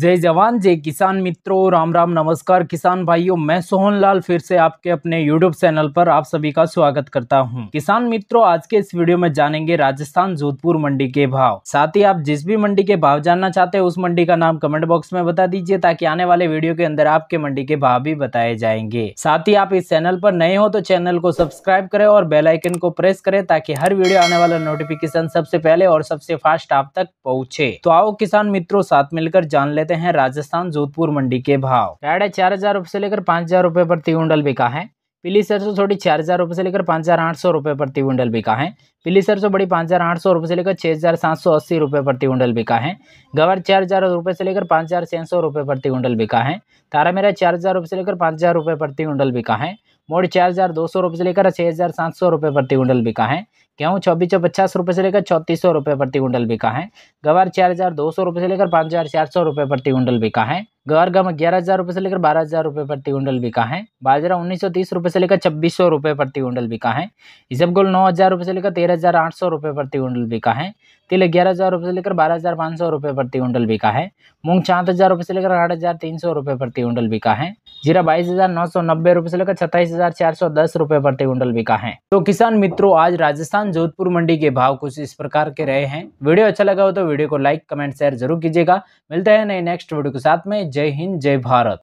जय जवान जय किसान मित्रों राम राम नमस्कार किसान भाइयों मैं सोहन लाल फिर से आपके अपने YouTube चैनल पर आप सभी का स्वागत करता हूं। किसान मित्रों आज के इस वीडियो में जानेंगे राजस्थान जोधपुर मंडी के भाव साथ ही आप जिस भी मंडी के भाव जानना चाहते हैं उस मंडी का नाम कमेंट बॉक्स में बता दीजिए ताकि आने वाले वीडियो के अंदर आपके मंडी के भाव भी बताए जाएंगे साथ ही आप इस चैनल पर नए हो तो चैनल को सब्सक्राइब करे और बेलाइकन को प्रेस करे ताकि हर वीडियो आने वाला नोटिफिकेशन सबसे पहले और सबसे फास्ट आप तक पहुँचे तो आओ किसान मित्रों साथ मिलकर जान ले लेते हैं राजस्थान जोधपुर मंडी के भाव रायडा चार हजार रुपये से लेकर पाँच हजार रुपये प्रति क्विंटल बिका है पीली सरसों थोड़ी चार हज़ार रुपये से लेकर पाँच हज़ार आठ सौ रुपये प्रति क्विंटल बिका है पीली सरसों बड़ी पाँच हज़ार आठ सौ रुपये से लेकर छः हज़ार सात सौ अस्सी रुपये प्रति क्विंटल बिका है गवर चार हज़ार रुपये से लेकर पाँच हज़ार छः सौ रुपये प्रति क्विंटल बिका है तारा मेरा चार हज़ार रुपये से लेकर पाँच हज़ार रुपये प्रति क्विंटल बिका है मोड़ चार हज़ार दो सौ रुपये से लेकर छः हज़ार सात सौ रुपये प्रति क्विंटल बिका है गेहूँ छब्बीस सौ पचास रुपये से लेकर चौंतीस सौ रुपये प्रति कुंडल बिका है गवार चार हज़ार दो सौ रुपये से लेकर पाँच हज़ार चार सौ रुपये प्रति कुंडल बिका है गवार गम ग्यारह हज़ार रुपये से लेकर बारह हज़ार रुपये प्रति कुंडल बिका है बाजरा उन्नीस सौ तीस रुपये से लेकर छब्बीस सौ रुपये प्रति कुंडल बिका है इसबगुल नौ हज़ार रुपये से लेकर तेरह हज़ार आठ सौ रुपये प्रति कुंडल बिका है तिल ग्यारह हज़ार रुपये से लेकर बारह हज़ार पाँच सौ रुपये प्रति कुंडल बिका है मूंग चार हज़ार रुपये से लेकर आठ हज़ार तीन सौ रुपये प्रति कुंडल बिका है जीरा बाईस हजार नौ सौ नब्बे रुपए से लेकर छत्तीस हजार चार सौ दस रुपए प्रति कुंटल बिका है तो किसान मित्रों आज राजस्थान जोधपुर मंडी के भाव कुछ इस प्रकार के रहे हैं वीडियो अच्छा लगा हो तो वीडियो को लाइक कमेंट शेयर जरूर कीजिएगा मिलते हैं नए नेक्स्ट वीडियो के साथ में जय हिंद जय भारत